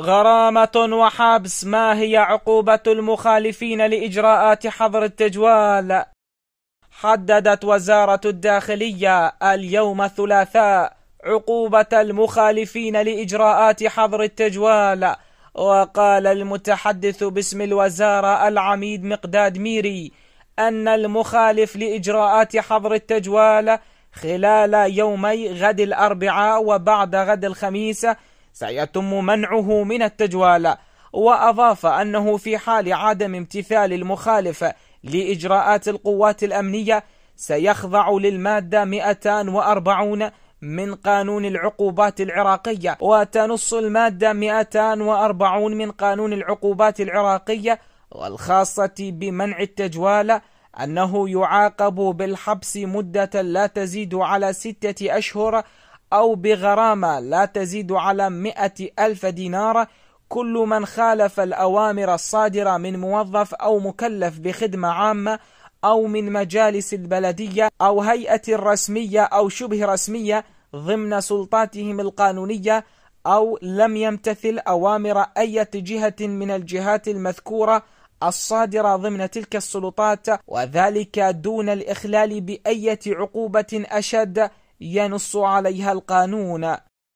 غرامة وحبس ما هي عقوبة المخالفين لإجراءات حظر التجوال حددت وزارة الداخلية اليوم الثلاثاء عقوبة المخالفين لإجراءات حظر التجوال وقال المتحدث باسم الوزارة العميد مقداد ميري أن المخالف لإجراءات حظر التجوال خلال يومي غد الأربعاء وبعد غد الخميس سيتم منعه من التجوال وأضاف أنه في حال عدم امتثال المخالف لإجراءات القوات الأمنية سيخضع للمادة 240 من قانون العقوبات العراقية وتنص المادة 240 من قانون العقوبات العراقية والخاصة بمنع التجوال أنه يعاقب بالحبس مدة لا تزيد على ستة أشهر أو بغرامة لا تزيد على مئة ألف دينار كل من خالف الأوامر الصادرة من موظف أو مكلف بخدمة عامة أو من مجالس البلدية أو هيئة رسمية أو شبه رسمية ضمن سلطاتهم القانونية أو لم يمتثل أوامر أي جهة من الجهات المذكورة الصادرة ضمن تلك السلطات وذلك دون الإخلال بأية عقوبة أشد ينص عليها القانون